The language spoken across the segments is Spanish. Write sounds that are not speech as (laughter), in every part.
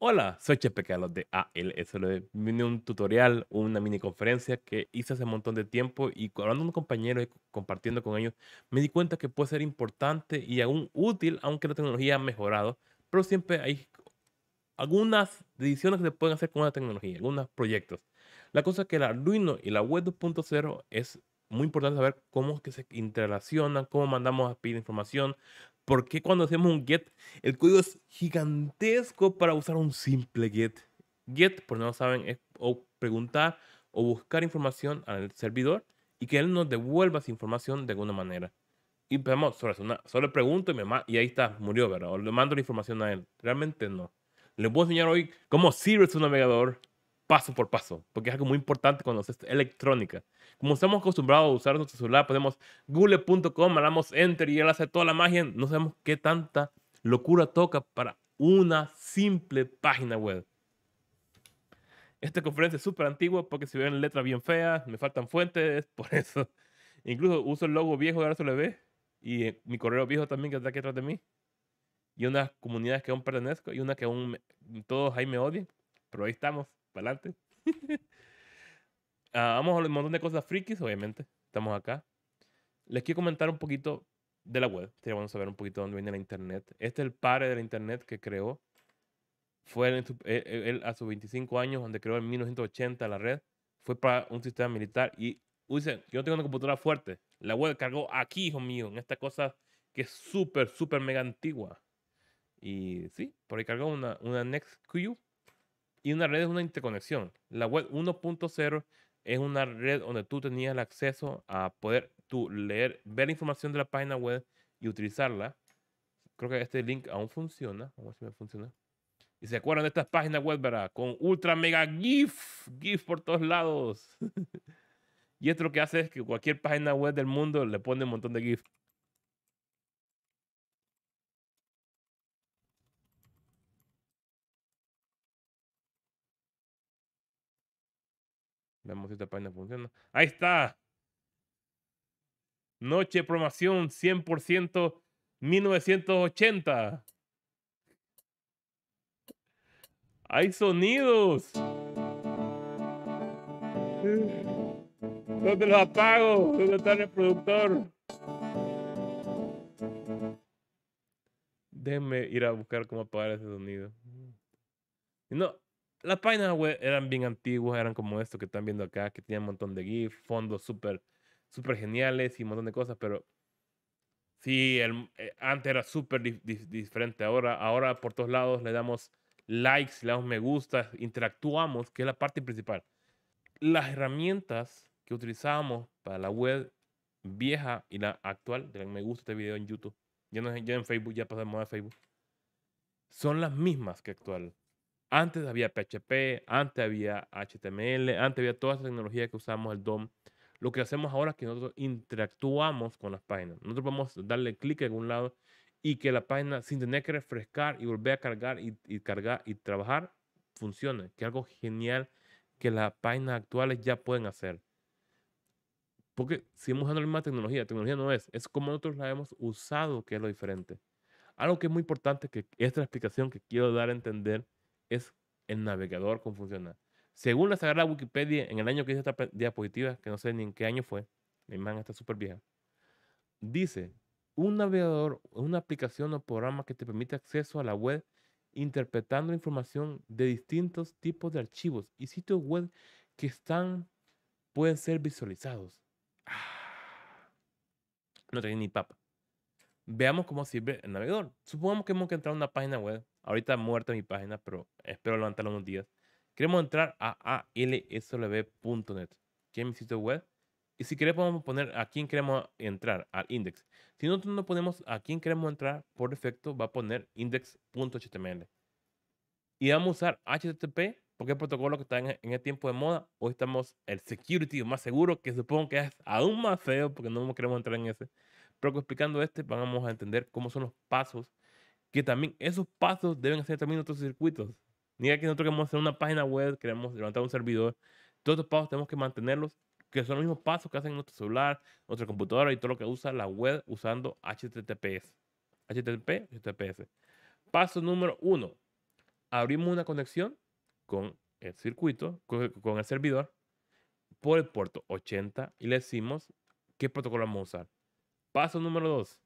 Hola, soy Chepe Carlos de ALSL. Vine un tutorial, una mini conferencia que hice hace un montón de tiempo y hablando con compañeros y compartiendo con ellos, me di cuenta que puede ser importante y aún útil, aunque la tecnología ha mejorado, pero siempre hay algunas decisiones que se pueden hacer con la tecnología, algunos proyectos. La cosa es que el Arduino y la web 2.0 es muy importante saber cómo que se interrelacionan, cómo mandamos a pedir información, ¿Por qué cuando hacemos un get, el código es gigantesco para usar un simple get? Get, por no saben, es o preguntar o buscar información al servidor y que él nos devuelva esa información de alguna manera. Y pues, vemos, solo, una, solo pregunto y, y ahí está, murió, ¿verdad? O le mando la información a él. Realmente no. Les voy a enseñar hoy cómo sirve su navegador paso por paso, porque es algo muy importante cuando es electrónica. Como estamos acostumbrados a usar nuestro celular, podemos google.com, damos enter y él hace toda la magia. No sabemos qué tanta locura toca para una simple página web. Esta conferencia es súper antigua porque se ven letras bien feas, me faltan fuentes, (laughs) por eso. Incluso uso el logo viejo de ve y eh, mi correo viejo también que está aquí atrás de mí. Y unas comunidades que aún pertenezco y una que aún todos ahí me odian, pero ahí estamos adelante. (laughs) Ah, vamos a un montón de cosas frikis, obviamente. Estamos acá. Les quiero comentar un poquito de la web. Te vamos a ver un poquito dónde viene la internet. Este es el padre de la internet que creó. Fue eh, eh, él, a sus 25 años, donde creó en 1980 la red. Fue para un sistema militar. Y dicen, yo no tengo una computadora fuerte. La web cargó aquí, hijo mío, en esta cosa que es súper, súper mega antigua. Y sí, por ahí cargó una, una NextQ y una red es una interconexión. La web 1.0 es una red donde tú tenías el acceso a poder tú leer, ver la información de la página web y utilizarla. Creo que este link aún funciona. Vamos a ver si me funciona. Y se acuerdan de estas páginas web, ¿verdad? Con ultra mega GIF, GIF por todos lados. (laughs) y esto lo que hace es que cualquier página web del mundo le pone un montón de GIF. Veamos si esta página funciona. Ahí está. Noche promoción 100% 1980. Hay sonidos. ¿Dónde los apago? ¿Dónde está el reproductor? Déjenme ir a buscar cómo apagar ese sonido. No, las páginas web eran bien antiguas, eran como esto que están viendo acá, que tenían un montón de GIF, fondos súper super geniales y un montón de cosas, pero sí, el, eh, antes era súper diferente. Ahora, ahora por todos lados le damos likes, le damos me gusta, interactuamos, que es la parte principal. Las herramientas que utilizábamos para la web vieja y la actual, de la me gusta este video en YouTube, ya, no, ya en Facebook, ya pasamos a Facebook, son las mismas que actual antes había PHP, antes había HTML, antes había toda esa tecnología que usamos el DOM. Lo que hacemos ahora es que nosotros interactuamos con las páginas. Nosotros podemos darle clic en algún lado y que la página, sin tener que refrescar y volver a cargar y, cargar y trabajar, funcione. Que es algo genial que las páginas actuales ya pueden hacer. Porque hemos usando la misma tecnología. tecnología no es, es como nosotros la hemos usado que es lo diferente. Algo que es muy importante, que esta explicación que quiero dar a entender, es el navegador cómo funciona. Según la Sagrada Wikipedia, en el año que hice esta diapositiva, que no sé ni en qué año fue, la imagen está súper vieja, dice, un navegador es una aplicación o programa que te permite acceso a la web interpretando información de distintos tipos de archivos y sitios web que están, pueden ser visualizados. Ah, no tenía ni papa. Veamos cómo sirve el navegador. Supongamos que hemos que entrar a una página web Ahorita muerta mi página, pero espero levantarla unos días. Queremos entrar a alsw.net, que es mi sitio web. Y si queremos, podemos poner a quién queremos entrar, al index. Si nosotros no ponemos a quién queremos entrar, por defecto va a poner index.html. Y vamos a usar HTTP, porque es el protocolo que está en, en, el tiempo de moda. Hoy estamos el security más seguro, que supongo que es aún más feo, porque no queremos entrar en ese. Pero explicando este, vamos a entender cómo son los pasos que también esos pasos deben hacer también otros circuitos. Ni que nosotros queremos hacer una página web, queremos levantar un servidor, todos estos pasos tenemos que mantenerlos, que son los mismos pasos que hacen nuestro celular, nuestra computadora y todo lo que usa la web usando HTTPS. HTTP, HTTPS. Paso número uno, abrimos una conexión con el circuito, con el servidor, por el puerto 80 y le decimos qué protocolo vamos a usar. Paso número dos,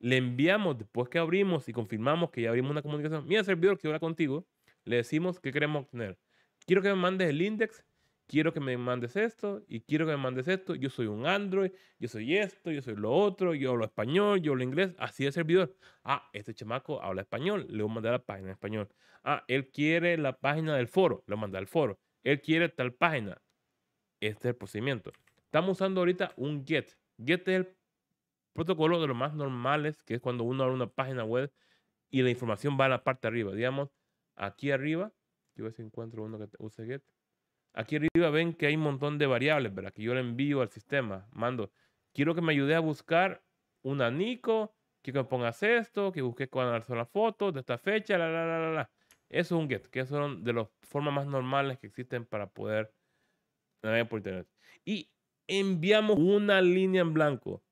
le enviamos, después que abrimos y confirmamos que ya abrimos una comunicación, mira servidor que habla contigo, le decimos que queremos obtener. Quiero que me mandes el index, quiero que me mandes esto y quiero que me mandes esto. Yo soy un Android, yo soy esto, yo soy lo otro, yo hablo español, yo hablo inglés. Así el servidor. Ah, este chamaco habla español, le voy a mandar la página en español. Ah, él quiere la página del foro, le voy a mandar al foro. Él quiere tal página. Este es el procedimiento. Estamos usando ahorita un GET. GET es el protocolo de lo más normales, que es cuando uno abre una página web y la información va a la parte de arriba. Digamos, aquí arriba, yo a encuentro uno que use get. Aquí arriba ven que hay un montón de variables, ¿verdad? Que yo le envío al sistema, mando. Quiero que me ayude a buscar una Nico, quiero que me pongas esto, que busque cuándo son las fotos de esta fecha, la, la, la, la, la. Eso es un get, que son de las formas más normales que existen para poder navegar por internet. Y enviamos una línea en blanco.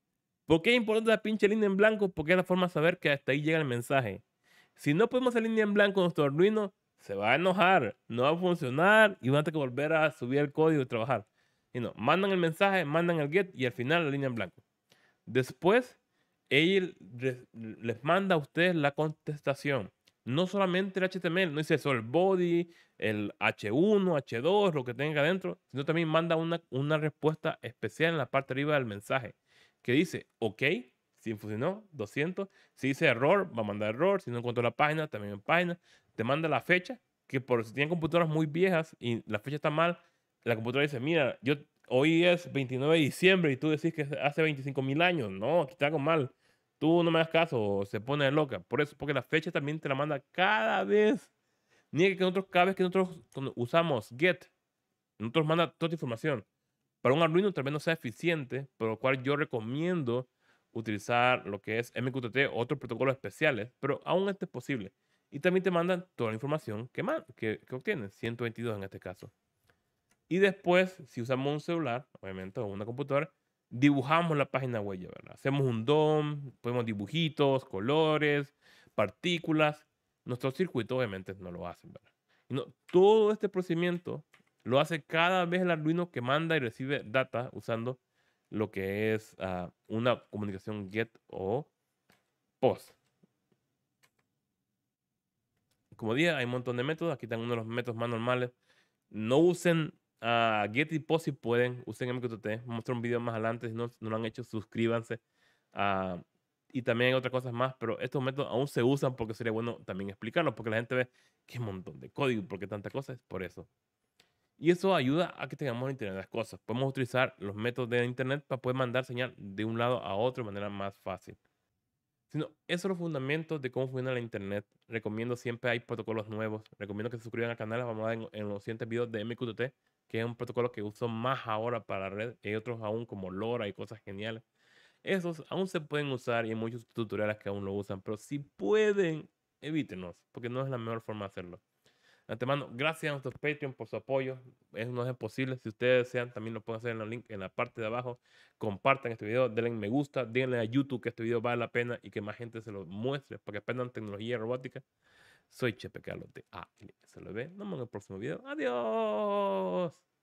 ¿Por qué es importante la pinche línea en blanco? Porque es la forma de saber que hasta ahí llega el mensaje. Si no podemos hacer línea en blanco nuestro Arduino, se va a enojar, no va a funcionar y van a tener que volver a subir el código y trabajar. Y no, mandan el mensaje, mandan el get y al final la línea en blanco. Después, él les manda a ustedes la contestación. No solamente el HTML, no dice solo el body, el H1, H2, lo que tenga adentro, sino también manda una, una respuesta especial en la parte de arriba del mensaje que dice, ok, si funcionó, 200. Si dice error, va a mandar error. Si no encontró la página, también página. Te manda la fecha, que por si tienen computadoras muy viejas y la fecha está mal, la computadora dice, mira, yo hoy es 29 de diciembre y tú decís que hace 25 mil años. No, aquí está algo mal. Tú no me das caso, se pone loca. Por eso, porque la fecha también te la manda cada vez. Ni que nosotros, cada vez que nosotros usamos get, nosotros manda toda esta información. Para un Arduino tal vez no sea eficiente, por lo cual yo recomiendo utilizar lo que es MQTT o otros protocolos especiales, pero aún este es posible. Y también te mandan toda la información que, obtienes, 122 en este caso. Y después, si usamos un celular, obviamente, o una computadora, dibujamos la página huella. ¿verdad? Hacemos un DOM, ponemos dibujitos, colores, partículas. Nuestros circuitos, obviamente, no lo hacen, ¿verdad? Y todo este procedimiento lo hace cada vez el Arduino que manda y recibe data usando lo que es ah, una comunicación get o post. Como dije, hay un montón de métodos. Aquí están uno de los métodos más normales. No usen ah, get y post si pueden. Usen MQTT. Muestro un video más adelante. Si no, no lo han hecho, suscríbanse. Ah, y también hay otras cosas más, pero estos métodos aún se usan porque sería bueno también explicarlos, porque la gente ve que un montón de código, porque tantas cosas, por eso. Y eso ayuda a que tengamos Internet de las cosas. Podemos utilizar los métodos de Internet para poder mandar señal de un lado a otro de manera más fácil. Sino, esos son los fundamentos de cómo funciona la Internet. Recomiendo siempre hay protocolos nuevos. Recomiendo que se suscriban al canal. Vamos a ver en, los siguientes videos de MQTT, que es un protocolo que uso más ahora para la red. Hay otros aún como LoRa y cosas geniales. Esos aún se pueden usar y hay muchos tutoriales que aún lo usan. Pero si pueden, evítenos, porque no es la mejor forma de hacerlo antemano, gracias a nuestros Patreon por su apoyo. es no es posible. Si ustedes desean, también lo pueden hacer en, el link, en la parte de abajo. Compartan este video, denle me gusta, díganle a YouTube que este video vale la pena y que más gente se lo muestre para que aprendan tecnología robótica. Soy Chepe Carlos de ve? Nos vemos en el próximo video. Adiós.